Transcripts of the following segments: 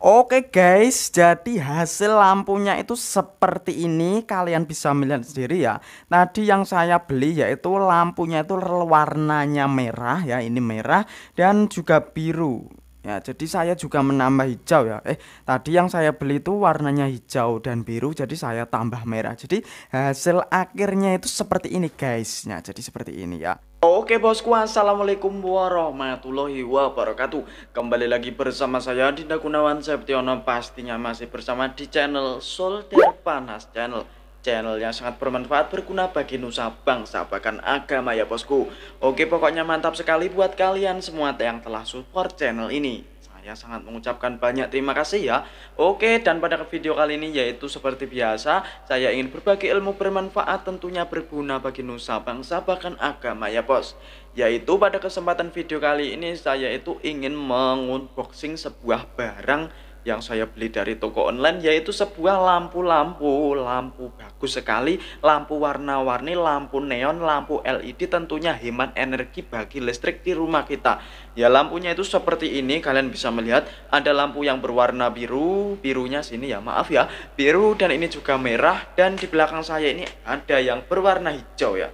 Oke guys, jadi hasil lampunya itu seperti ini Kalian bisa melihat sendiri ya Tadi yang saya beli yaitu lampunya itu warnanya merah ya Ini merah dan juga biru Ya, jadi saya juga menambah hijau ya. Eh, tadi yang saya beli itu warnanya hijau dan biru, jadi saya tambah merah. Jadi hasil akhirnya itu seperti ini guys. Nah, jadi seperti ini ya. Oke bosku, Assalamualaikum warahmatullahi wabarakatuh Kembali lagi bersama saya Dinda Gunawan Septiono Pastinya masih bersama di channel Solder Panas Channel channel yang sangat bermanfaat berguna bagi nusa bangsa bahkan agama ya bosku oke pokoknya mantap sekali buat kalian semua yang telah support channel ini saya sangat mengucapkan banyak terima kasih ya Oke dan pada video kali ini yaitu seperti biasa Saya ingin berbagi ilmu bermanfaat tentunya berguna bagi nusa bangsa bahkan agama ya bos Yaitu pada kesempatan video kali ini saya itu ingin mengunboxing sebuah barang yang saya beli dari toko online yaitu sebuah lampu-lampu lampu bagus sekali lampu warna-warni lampu neon lampu LED tentunya hemat energi bagi listrik di rumah kita ya lampunya itu seperti ini kalian bisa melihat ada lampu yang berwarna biru birunya sini ya maaf ya biru dan ini juga merah dan di belakang saya ini ada yang berwarna hijau ya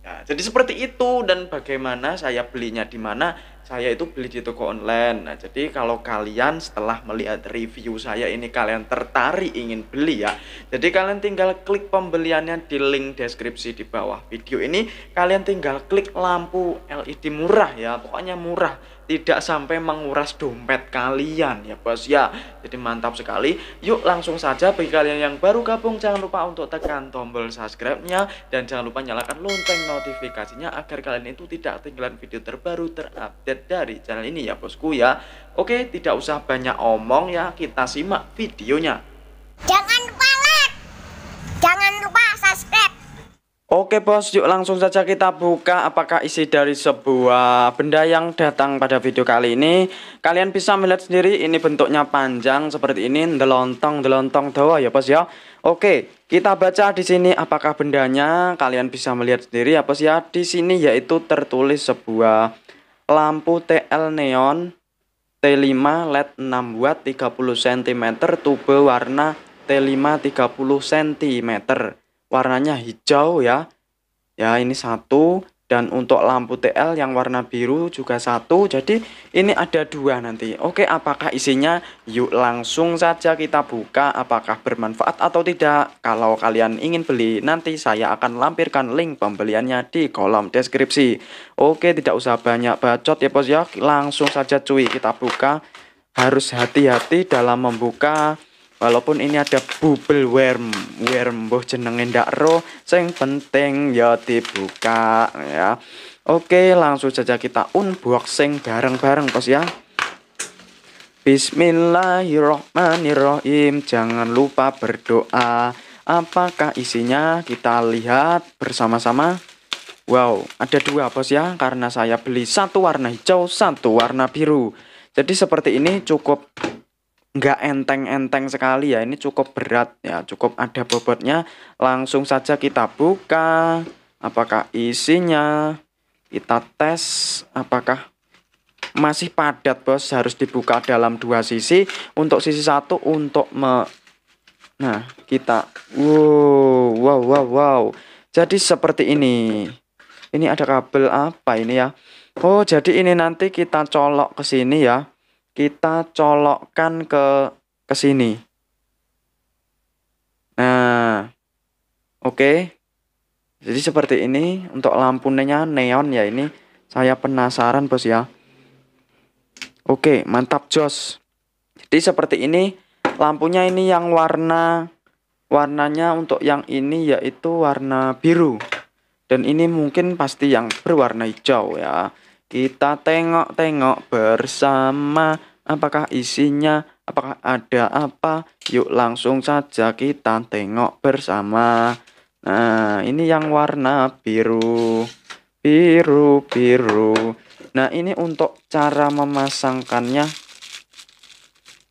Nah, jadi seperti itu dan bagaimana saya belinya di mana saya itu beli di toko online. Nah, jadi kalau kalian setelah melihat review saya ini kalian tertarik ingin beli ya. Jadi kalian tinggal klik pembeliannya di link deskripsi di bawah video ini. Kalian tinggal klik lampu LED murah ya. Pokoknya murah tidak sampai menguras dompet kalian ya bos ya jadi mantap sekali yuk langsung saja bagi kalian yang baru gabung jangan lupa untuk tekan tombol subscribe-nya dan jangan lupa nyalakan lonceng notifikasinya agar kalian itu tidak ketinggalan video terbaru terupdate dari channel ini ya bosku ya oke tidak usah banyak omong ya kita simak videonya Oke bos, yuk langsung saja kita buka apakah isi dari sebuah benda yang datang pada video kali ini. Kalian bisa melihat sendiri ini bentuknya panjang seperti ini, delontong delontong doa ya bos ya. Oke, kita baca di sini apakah bendanya. Kalian bisa melihat sendiri ya bos ya. Di sini yaitu tertulis sebuah lampu TL neon T5 LED 6 watt 30 cm tube warna T5 30 cm warnanya hijau ya ya ini satu dan untuk lampu TL yang warna biru juga satu jadi ini ada dua nanti oke apakah isinya yuk langsung saja kita buka apakah bermanfaat atau tidak kalau kalian ingin beli nanti saya akan lampirkan link pembeliannya di kolom deskripsi oke tidak usah banyak bacot ya bos ya langsung saja cuy kita buka harus hati-hati dalam membuka walaupun ini ada bubble worm worm boh jenenge ndak ro sing penting ya dibuka ya oke langsung saja kita unboxing bareng-bareng bos ya Bismillahirrohmanirrohim jangan lupa berdoa apakah isinya kita lihat bersama-sama Wow, ada dua bos ya, karena saya beli satu warna hijau, satu warna biru. Jadi seperti ini cukup nggak enteng-enteng sekali ya ini cukup berat ya cukup ada bobotnya langsung saja kita buka apakah isinya kita tes apakah masih padat bos harus dibuka dalam dua sisi untuk sisi satu untuk me nah kita wow wow wow wow jadi seperti ini ini ada kabel apa ini ya Oh jadi ini nanti kita colok ke sini ya kita colokkan ke ke sini. Nah, oke. Okay. Jadi seperti ini untuk lampunya neon ya ini saya penasaran bos ya. Oke, okay, mantap jos. Jadi seperti ini lampunya ini yang warna warnanya untuk yang ini yaitu warna biru dan ini mungkin pasti yang berwarna hijau ya kita tengok-tengok bersama Apakah isinya? Apakah ada apa? Yuk langsung saja kita tengok bersama. Nah, ini yang warna biru. Biru, biru. Nah, ini untuk cara memasangkannya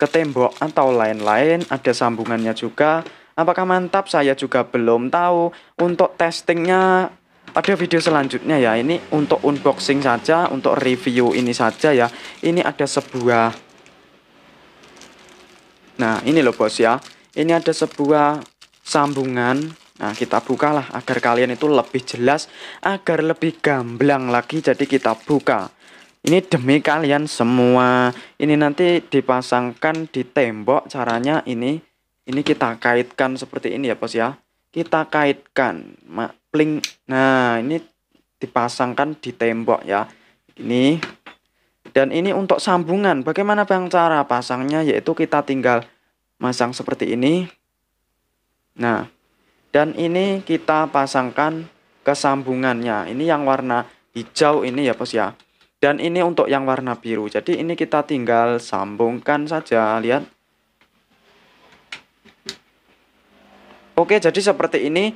ke tembok atau lain-lain. Ada sambungannya juga. Apakah mantap? Saya juga belum tahu. Untuk testingnya pada video selanjutnya ya ini untuk unboxing saja untuk review ini saja ya ini ada sebuah nah ini loh bos ya ini ada sebuah sambungan nah kita bukalah agar kalian itu lebih jelas agar lebih gamblang lagi jadi kita buka ini demi kalian semua ini nanti dipasangkan di tembok caranya ini ini kita kaitkan seperti ini ya bos ya kita kaitkan pling nah ini dipasangkan di tembok ya ini dan ini untuk sambungan bagaimana bang cara pasangnya yaitu kita tinggal masang seperti ini nah dan ini kita pasangkan ke sambungannya ini yang warna hijau ini ya bos ya dan ini untuk yang warna biru jadi ini kita tinggal sambungkan saja lihat Oke, jadi seperti ini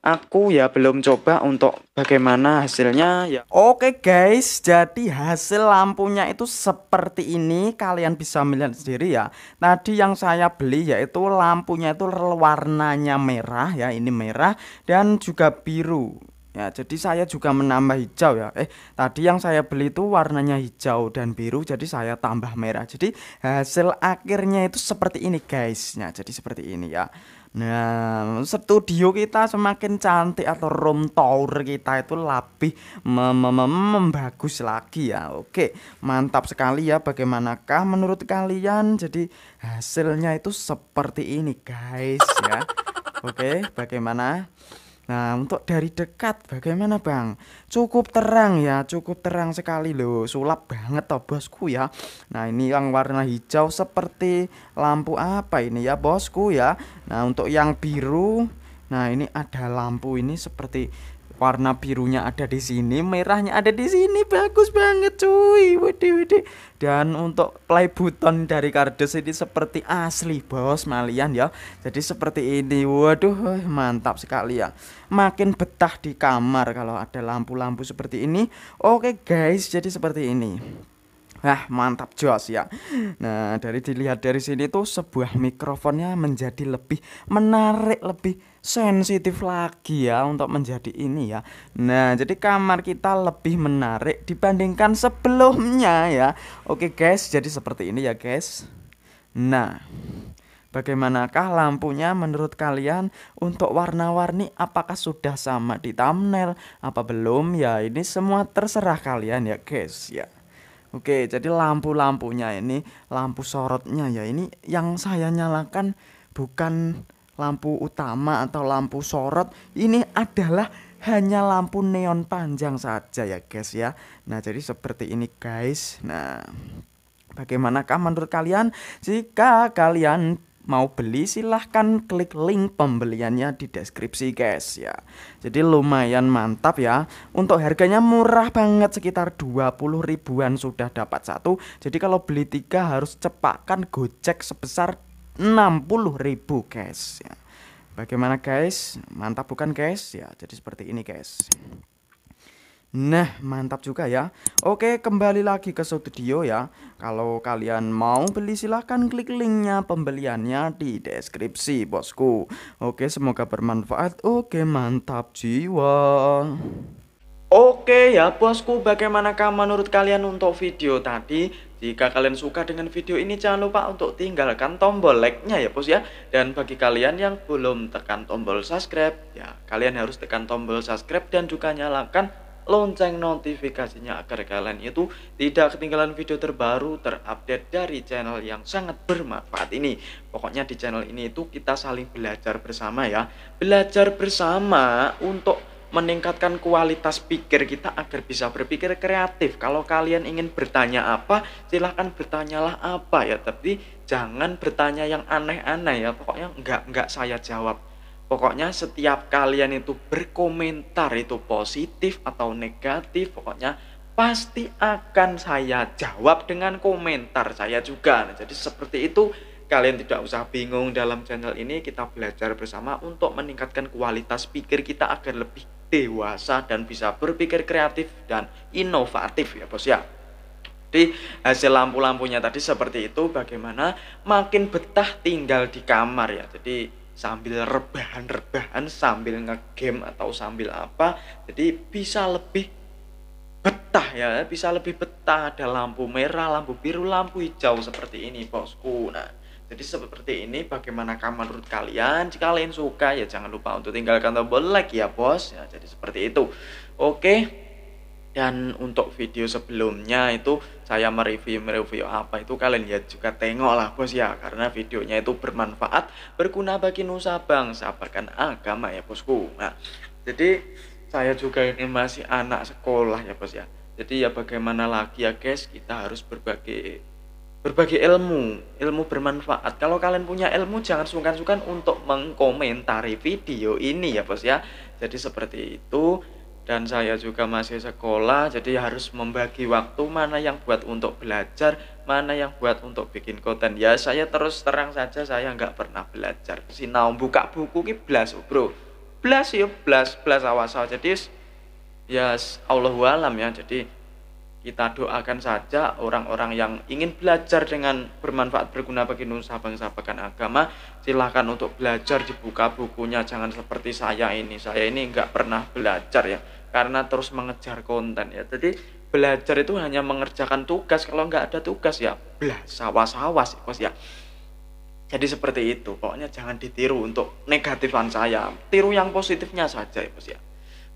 aku ya belum coba untuk bagaimana hasilnya ya. Oke guys, jadi hasil lampunya itu seperti ini, kalian bisa melihat sendiri ya. Tadi yang saya beli yaitu lampunya itu warnanya merah ya, ini merah dan juga biru. Ya, jadi saya juga menambah hijau ya. Eh, tadi yang saya beli itu warnanya hijau dan biru, jadi saya tambah merah. Jadi hasil akhirnya itu seperti ini guys. Ya, jadi seperti ini ya. Nah, studio kita semakin cantik atau room tower kita itu lebih mem mem membagus lagi ya. Oke, mantap sekali ya. Bagaimanakah menurut kalian? Jadi hasilnya itu seperti ini guys ya. Oke, bagaimana? Nah, untuk dari dekat bagaimana, Bang? Cukup terang ya, cukup terang sekali loh. Sulap banget toh, Bosku ya. Nah, ini yang warna hijau seperti lampu apa ini ya, Bosku ya. Nah, untuk yang biru Nah, ini ada lampu ini seperti warna birunya ada di sini, merahnya ada di sini. Bagus banget cuy. Wede wede. Dan untuk play button dari kardus ini seperti asli bos malian ya. Jadi seperti ini. Waduh, mantap sekali ya. Makin betah di kamar kalau ada lampu-lampu seperti ini. Oke guys, jadi seperti ini. Wah mantap jos ya. Nah, dari dilihat dari sini tuh sebuah mikrofonnya menjadi lebih menarik, lebih sensitif lagi ya untuk menjadi ini ya. Nah, jadi kamar kita lebih menarik dibandingkan sebelumnya ya. Oke guys, jadi seperti ini ya guys. Nah, Bagaimanakah lampunya menurut kalian untuk warna-warni apakah sudah sama di thumbnail apa belum ya ini semua terserah kalian ya guys ya. Oke, jadi lampu-lampunya ini, lampu sorotnya ya ini yang saya nyalakan bukan lampu utama atau lampu sorot. Ini adalah hanya lampu neon panjang saja ya guys ya. Nah, jadi seperti ini guys. Nah, bagaimanakah menurut kalian jika kalian mau beli silahkan klik link pembeliannya di deskripsi guys ya Jadi lumayan mantap ya Untuk harganya murah banget sekitar 20 ribuan sudah dapat satu Jadi kalau beli tiga harus cepatkan gocek sebesar 60 ribu guys ya Bagaimana guys? Mantap bukan guys? Ya jadi seperti ini guys Nah, mantap juga ya. Oke, kembali lagi ke studio ya. Kalau kalian mau beli silahkan klik linknya pembeliannya di deskripsi bosku. Oke, semoga bermanfaat. Oke, mantap jiwa. Oke ya bosku, bagaimanakah menurut kalian untuk video tadi? Jika kalian suka dengan video ini jangan lupa untuk tinggalkan tombol like-nya ya bos ya. Dan bagi kalian yang belum tekan tombol subscribe, ya kalian harus tekan tombol subscribe dan juga nyalakan lonceng notifikasinya agar kalian itu tidak ketinggalan video terbaru terupdate dari channel yang sangat bermanfaat ini. Pokoknya di channel ini itu kita saling belajar bersama ya. Belajar bersama untuk meningkatkan kualitas pikir kita agar bisa berpikir kreatif. Kalau kalian ingin bertanya apa, silahkan bertanyalah apa ya. Tapi jangan bertanya yang aneh-aneh ya. Pokoknya nggak nggak saya jawab Pokoknya setiap kalian itu berkomentar itu positif atau negatif, pokoknya pasti akan saya jawab dengan komentar saya juga. Nah, jadi seperti itu kalian tidak usah bingung dalam channel ini kita belajar bersama untuk meningkatkan kualitas pikir kita agar lebih dewasa dan bisa berpikir kreatif dan inovatif ya bos ya. Jadi hasil lampu-lampunya tadi seperti itu bagaimana makin betah tinggal di kamar ya. Jadi sambil rebahan-rebahan sambil ngegame atau sambil apa jadi bisa lebih betah ya bisa lebih betah ada lampu merah lampu biru lampu hijau seperti ini bosku nah jadi seperti ini bagaimana kamar menurut kalian? Jika kalian suka ya jangan lupa untuk tinggalkan tombol like ya bos. Ya, jadi seperti itu. Oke. Dan untuk video sebelumnya itu saya mereview-mereview apa itu kalian lihat juga tengoklah bos ya Karena videonya itu bermanfaat, berguna bagi nusa bangsa, bahkan agama ya bosku Nah jadi saya juga ini masih anak sekolah ya bos ya Jadi ya bagaimana lagi ya guys kita harus berbagi berbagi ilmu ilmu bermanfaat kalau kalian punya ilmu jangan sungkan-sungkan untuk mengkomentari video ini ya bos ya jadi seperti itu dan saya juga masih sekolah jadi harus membagi waktu mana yang buat untuk belajar mana yang buat untuk bikin konten ya saya terus terang saja saya nggak pernah belajar naum buka buku ki belas bro belas ya belas belas awas jadi ya Allah alam ya jadi kita doakan saja orang-orang yang ingin belajar dengan bermanfaat berguna bagi nusa bangsa bahkan agama silahkan untuk belajar dibuka bukunya jangan seperti saya ini saya ini nggak pernah belajar ya karena terus mengejar konten ya jadi belajar itu hanya mengerjakan tugas kalau nggak ada tugas ya belah sawas-sawas bos ya jadi seperti itu pokoknya jangan ditiru untuk negatifan saya tiru yang positifnya saja ya bos ya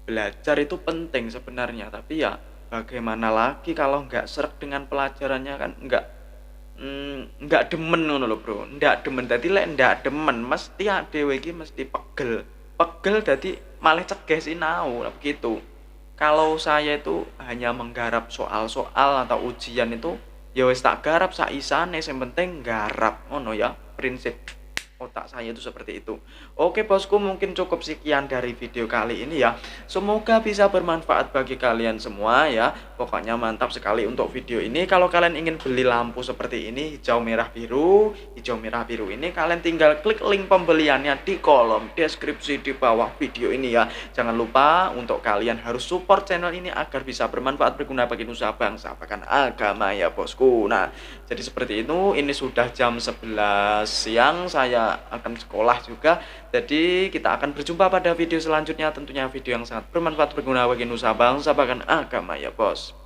belajar itu penting sebenarnya tapi ya bagaimana lagi kalau nggak serak dengan pelajarannya kan nggak Mm, nggak mm, demen ngono lho bro ndak demen dadi lek ndak demen mesti dhewe iki mesti pegel pegel dadi malah cegah sinau begitu kalau saya itu hanya menggarap soal-soal atau ujian itu ya wis tak garap sak isane yang penting garap ngono ya prinsip otak saya itu seperti itu oke bosku mungkin cukup sekian dari video kali ini ya semoga bisa bermanfaat bagi kalian semua ya Pokoknya mantap sekali untuk video ini. Kalau kalian ingin beli lampu seperti ini, hijau merah biru, hijau merah biru ini kalian tinggal klik link pembeliannya di kolom deskripsi di bawah video ini ya. Jangan lupa untuk kalian harus support channel ini agar bisa bermanfaat berguna bagi nusa bangsa bahkan agama ya bosku. Nah, jadi seperti itu. Ini sudah jam 11 siang saya akan sekolah juga. Jadi kita akan berjumpa pada video selanjutnya tentunya video yang sangat bermanfaat berguna bagi nusa bangsa bahkan agama ya bos.